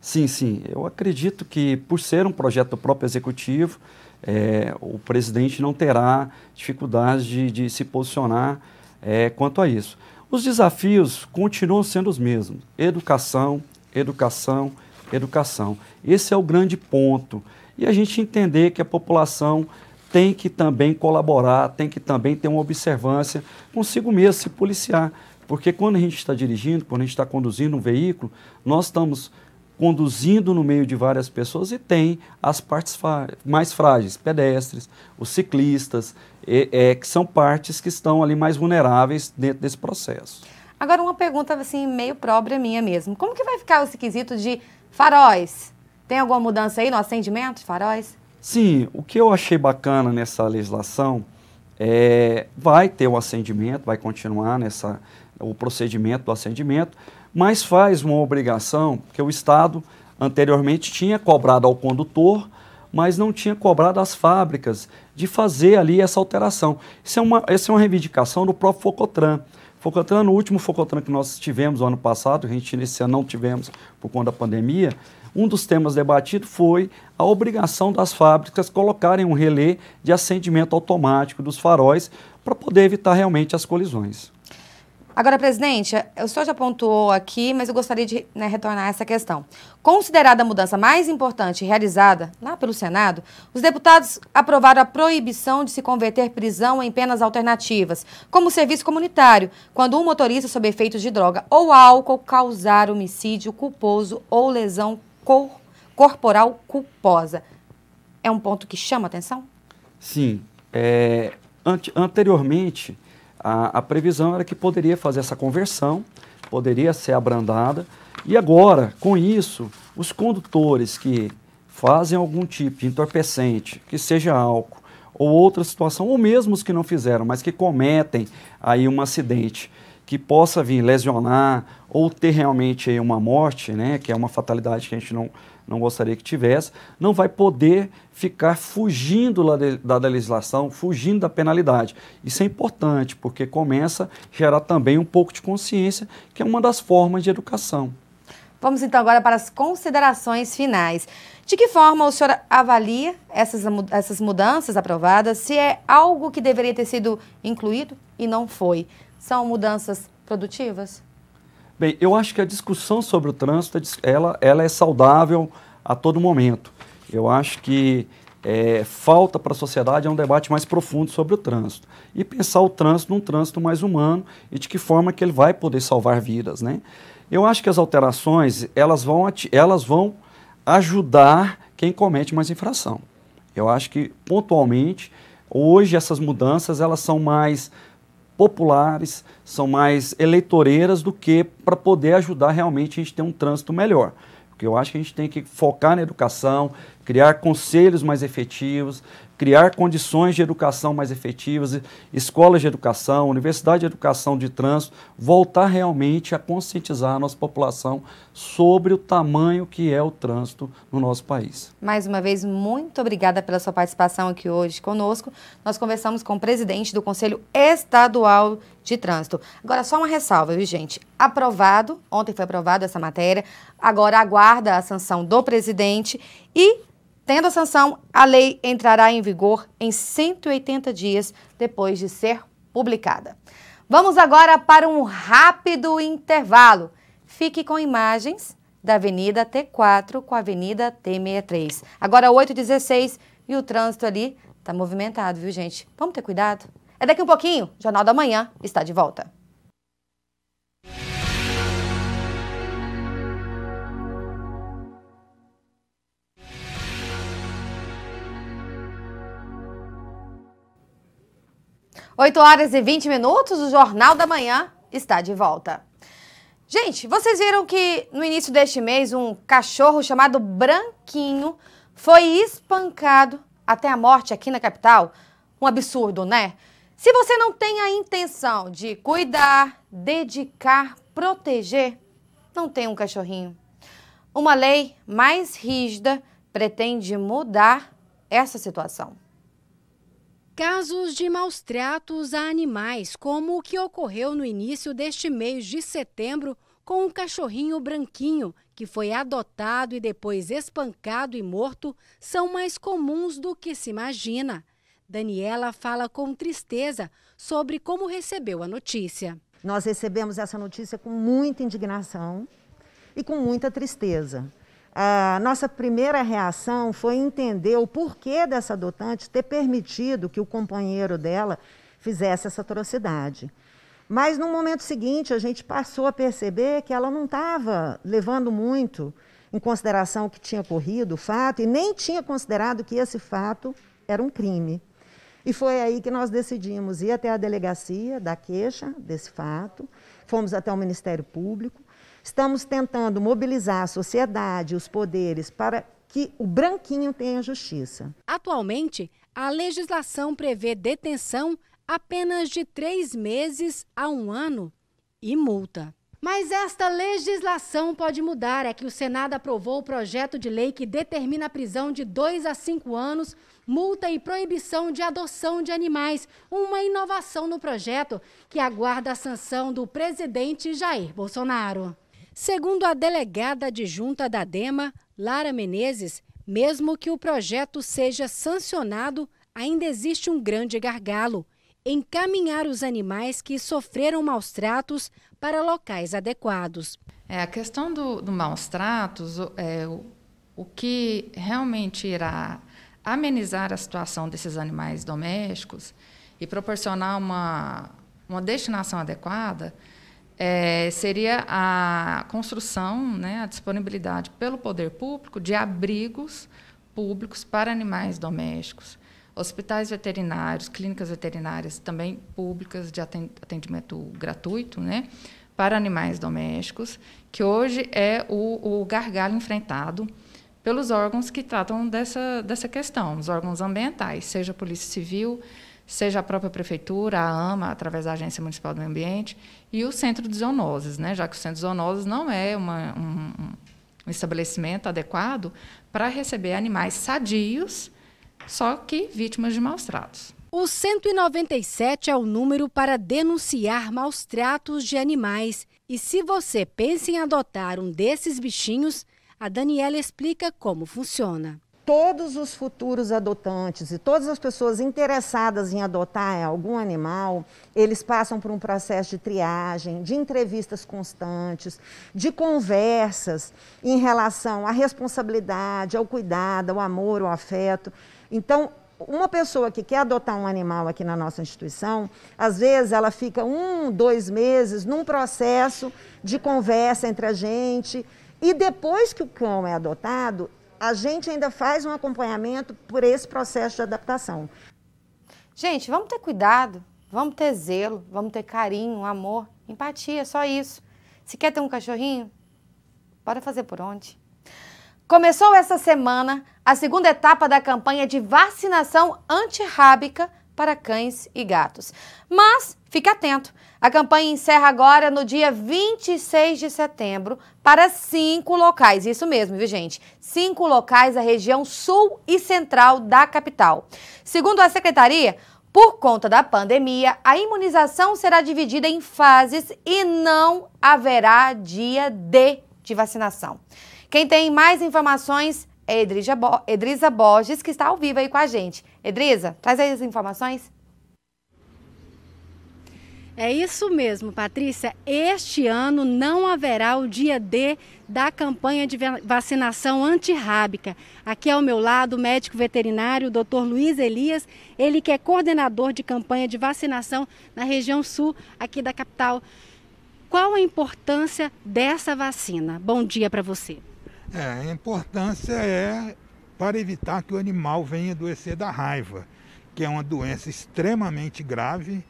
Sim, sim. Eu acredito que, por ser um projeto do próprio executivo, é, o presidente não terá dificuldades de, de se posicionar é, quanto a isso. Os desafios continuam sendo os mesmos: educação, educação, educação. Esse é o grande ponto. E a gente entender que a população tem que também colaborar, tem que também ter uma observância consigo mesmo, se policiar. Porque quando a gente está dirigindo, quando a gente está conduzindo um veículo, nós estamos conduzindo no meio de várias pessoas e tem as partes mais frágeis, pedestres, os ciclistas, e, é, que são partes que estão ali mais vulneráveis dentro desse processo.
Agora uma pergunta assim meio própria minha mesmo. Como que vai ficar esse quesito de faróis? Tem alguma mudança aí no acendimento de faróis?
Sim, o que eu achei bacana nessa legislação é vai ter o acendimento, vai continuar nessa o procedimento do acendimento, mas faz uma obrigação que o Estado anteriormente tinha cobrado ao condutor, mas não tinha cobrado às fábricas de fazer ali essa alteração. Isso é uma, essa é uma reivindicação do próprio Focotran. Focotran, no último Focotran que nós tivemos no ano passado, a gente nesse ano não tivemos por conta da pandemia, um dos temas debatidos foi a obrigação das fábricas colocarem um relé de acendimento automático dos faróis para poder evitar realmente as colisões.
Agora, presidente, o senhor já apontou aqui, mas eu gostaria de né, retornar a essa questão. Considerada a mudança mais importante realizada lá pelo Senado, os deputados aprovaram a proibição de se converter prisão em penas alternativas, como serviço comunitário, quando um motorista sob efeitos de droga ou álcool causar homicídio culposo ou lesão cor corporal culposa. É um ponto que chama atenção?
Sim. É, anteriormente, a, a previsão era que poderia fazer essa conversão, poderia ser abrandada. E agora, com isso, os condutores que fazem algum tipo de entorpecente, que seja álcool ou outra situação, ou mesmo os que não fizeram, mas que cometem aí um acidente que possa vir lesionar ou ter realmente uma morte, né, que é uma fatalidade que a gente não, não gostaria que tivesse, não vai poder ficar fugindo da legislação, fugindo da penalidade. Isso é importante, porque começa a gerar também um pouco de consciência, que é uma das formas de educação.
Vamos então agora para as considerações finais. De que forma o senhor avalia essas, essas mudanças aprovadas? Se é algo que deveria ter sido incluído e não foi? São mudanças produtivas?
Bem, eu acho que a discussão sobre o trânsito, ela, ela é saudável a todo momento. Eu acho que é, falta para a sociedade é um debate mais profundo sobre o trânsito. E pensar o trânsito num trânsito mais humano e de que forma que ele vai poder salvar vidas, né? Eu acho que as alterações, elas vão, elas vão ajudar quem comete mais infração. Eu acho que, pontualmente, hoje essas mudanças, elas são mais populares, são mais eleitoreiras do que para poder ajudar realmente a gente ter um trânsito melhor. Porque eu acho que a gente tem que focar na educação, criar conselhos mais efetivos, criar condições de educação mais efetivas, escolas de educação, universidade de educação de trânsito, voltar realmente a conscientizar a nossa população sobre o tamanho que é o trânsito no nosso país.
Mais uma vez, muito obrigada pela sua participação aqui hoje conosco. Nós conversamos com o presidente do Conselho Estadual de Trânsito. Agora, só uma ressalva, viu, gente? Aprovado, ontem foi aprovado essa matéria, agora aguarda a sanção do presidente e Tendo a sanção, a lei entrará em vigor em 180 dias depois de ser publicada. Vamos agora para um rápido intervalo. Fique com imagens da Avenida T4 com a Avenida T63. Agora 8h16 e o trânsito ali está movimentado, viu gente? Vamos ter cuidado? É daqui um pouquinho, Jornal da Manhã está de volta. 8 horas e 20 minutos, o Jornal da Manhã está de volta. Gente, vocês viram que no início deste mês um cachorro chamado Branquinho foi espancado até a morte aqui na capital? Um absurdo, né? Se você não tem a intenção de cuidar, dedicar, proteger, não tem um cachorrinho. Uma lei mais rígida pretende mudar essa situação.
Casos de maus tratos a animais, como o que ocorreu no início deste mês de setembro com um cachorrinho branquinho que foi adotado e depois espancado e morto, são mais comuns do que se imagina. Daniela fala com tristeza sobre como recebeu a notícia.
Nós recebemos essa notícia com muita indignação e com muita tristeza a nossa primeira reação foi entender o porquê dessa adotante ter permitido que o companheiro dela fizesse essa atrocidade. Mas no momento seguinte, a gente passou a perceber que ela não estava levando muito em consideração o que tinha ocorrido, o fato, e nem tinha considerado que esse fato era um crime. E foi aí que nós decidimos ir até a delegacia da queixa desse fato, fomos até o Ministério Público, Estamos tentando mobilizar a sociedade, os poderes, para que o branquinho tenha justiça.
Atualmente, a legislação prevê detenção apenas de três meses a um ano e multa. Mas esta legislação pode mudar. É que o Senado aprovou o projeto de lei que determina a prisão de dois a cinco anos, multa e proibição de adoção de animais. Uma inovação no projeto que aguarda a sanção do presidente Jair Bolsonaro. Segundo a delegada adjunta da DEMA, Lara Menezes, mesmo que o projeto seja sancionado, ainda existe um grande gargalo: encaminhar os animais que sofreram maus
tratos para locais adequados. É, a questão do, do maus tratos, é, o, o que realmente irá amenizar a situação desses animais domésticos e proporcionar uma, uma destinação adequada é, seria a construção, né, a disponibilidade pelo poder público de abrigos públicos para animais domésticos, hospitais veterinários, clínicas veterinárias também públicas de atendimento gratuito, né, para animais domésticos, que hoje é o, o gargalo enfrentado pelos órgãos que tratam dessa, dessa questão, os órgãos ambientais, seja a Polícia Civil, seja a própria prefeitura, a AMA, através da Agência Municipal do Meio Ambiente, e o Centro de Zoonoses, né? já que o Centro de Zoonoses não é uma, um, um estabelecimento adequado para receber animais sadios, só que vítimas de maus tratos.
O 197 é o número para denunciar maus tratos de animais. E se você pensa em adotar um desses bichinhos, a Daniela explica como funciona
todos os futuros adotantes e todas as pessoas interessadas em adotar algum animal, eles passam por um processo de triagem, de entrevistas constantes, de conversas em relação à responsabilidade, ao cuidado, ao amor, ao afeto. Então, uma pessoa que quer adotar um animal aqui na nossa instituição, às vezes ela fica um, dois meses num processo de conversa entre a gente. E depois que o cão é adotado, a gente ainda faz um acompanhamento por esse processo de adaptação. Gente, vamos ter cuidado, vamos ter zelo, vamos ter carinho, amor,
empatia, só isso. Se quer ter um cachorrinho, bora fazer por onde? Começou essa semana a segunda etapa da campanha de vacinação antirrábica para cães e gatos. Mas Fique atento. A campanha encerra agora no dia 26 de setembro para cinco locais. Isso mesmo, viu, gente? Cinco locais da região sul e central da capital. Segundo a secretaria, por conta da pandemia, a imunização será dividida em fases e não haverá dia D de vacinação. Quem tem mais informações é Edriza Bo Borges, que está ao vivo aí com a gente. Edriza,
traz aí as informações. É isso mesmo, Patrícia. Este ano não haverá o dia D da campanha de vacinação antirrábica. Aqui ao meu lado, o médico veterinário, o Dr. Luiz Elias, ele que é coordenador de campanha de vacinação na região sul aqui da capital. Qual a importância dessa vacina? Bom dia para você.
É, a importância é para evitar que o animal venha adoecer da raiva, que é uma doença extremamente grave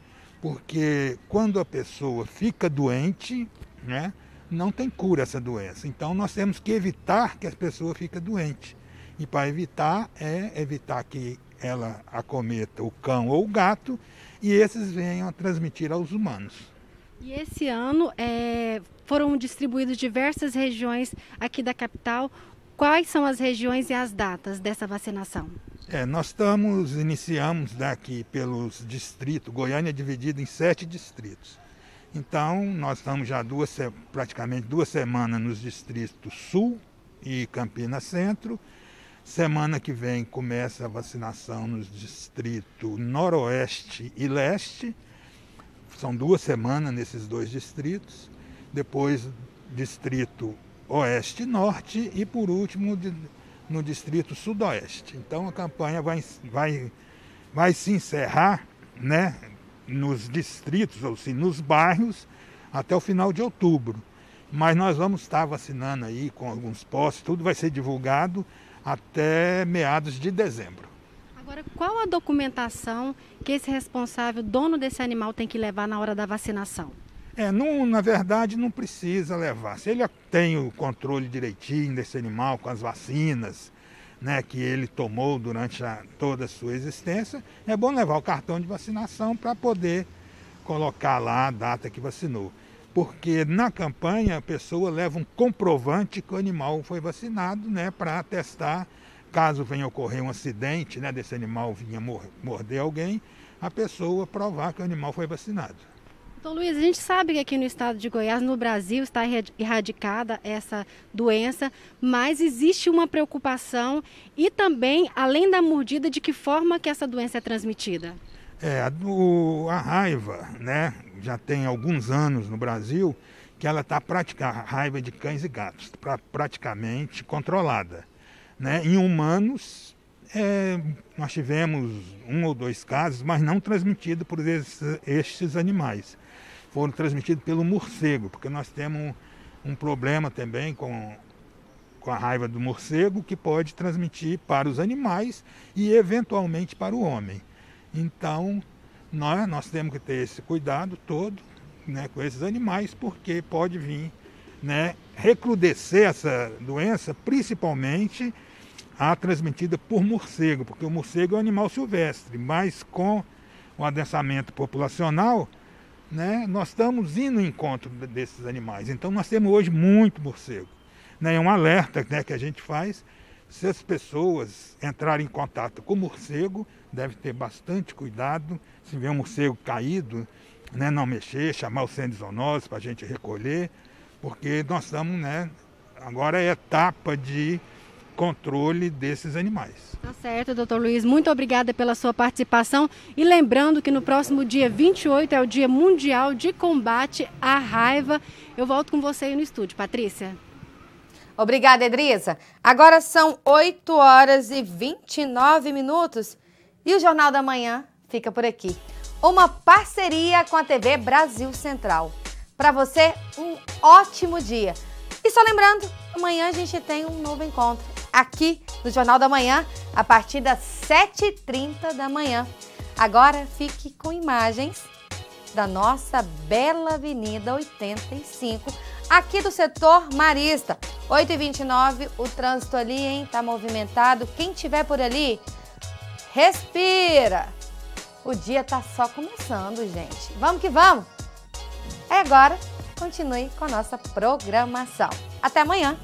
porque quando a pessoa fica doente, né, não tem cura essa doença. Então nós temos que evitar que a pessoa fique doente. E para evitar é evitar que ela acometa o cão ou o gato e esses venham a transmitir aos humanos.
E
esse ano é, foram distribuídos diversas regiões aqui da capital. Quais são as regiões e as datas dessa vacinação?
É, nós estamos, iniciamos daqui pelos distritos, Goiânia é dividida em sete distritos. Então, nós estamos já duas, praticamente duas semanas nos distritos Sul e Campinas Centro. Semana que vem começa a vacinação nos distritos Noroeste e Leste. São duas semanas nesses dois distritos. Depois, distrito Oeste e Norte. E, por último, no Distrito Sudoeste. Então a campanha vai, vai, vai se encerrar né, nos distritos, ou sim, nos bairros, até o final de outubro. Mas nós vamos estar vacinando aí com alguns postos, tudo vai ser divulgado até meados de dezembro.
Agora, qual a documentação que esse responsável, dono desse animal, tem que levar na hora da vacinação?
É, não, na verdade não precisa levar. Se ele tem o controle direitinho desse animal com as vacinas, né, que ele tomou durante a, toda a sua existência, é bom levar o cartão de vacinação para poder colocar lá a data que vacinou. Porque na campanha a pessoa leva um comprovante que o animal foi vacinado, né, para testar caso venha ocorrer um acidente, né, desse animal vinha morder alguém, a pessoa provar que o animal foi vacinado.
Então, Luiz, a gente sabe que aqui no estado de Goiás, no Brasil, está erradicada essa doença, mas existe uma preocupação e também, além da mordida, de que forma que essa doença é transmitida?
É, a, a raiva, né, já tem alguns anos no Brasil, que ela está a raiva de cães e gatos, pra, praticamente controlada. Né? Em humanos, é, nós tivemos um ou dois casos, mas não transmitido por esses, esses animais foram transmitidos pelo morcego, porque nós temos um, um problema também com, com a raiva do morcego que pode transmitir para os animais e eventualmente para o homem. Então, nós, nós temos que ter esse cuidado todo né, com esses animais, porque pode vir né, recrudescer essa doença, principalmente a transmitida por morcego, porque o morcego é um animal silvestre, mas com o adensamento populacional, né, nós estamos indo ao encontro desses animais. Então nós temos hoje muito morcego. Né, é um alerta né, que a gente faz. Se as pessoas entrarem em contato com morcego, deve ter bastante cuidado. Se vê um morcego caído, né, não mexer, chamar o centro zoonose para a gente recolher, porque nós estamos, né, agora é etapa de controle desses animais. Tá
certo, doutor Luiz. Muito obrigada pela sua participação. E lembrando que no próximo dia 28 é o Dia Mundial de Combate à Raiva. Eu volto com você aí no estúdio, Patrícia. Obrigada, Edriza.
Agora são 8 horas e 29 minutos e o Jornal da Manhã fica por aqui. Uma parceria com a TV Brasil Central. Para você, um ótimo dia. E só lembrando, amanhã a gente tem um novo encontro aqui no Jornal da Manhã, a partir das 7h30 da manhã. Agora fique com imagens da nossa bela Avenida 85, aqui do setor Marista. 8h29, o trânsito ali, hein? Tá movimentado. Quem tiver por ali, respira! O dia tá só começando, gente. Vamos que vamos! É agora, continue com a nossa programação. Até amanhã!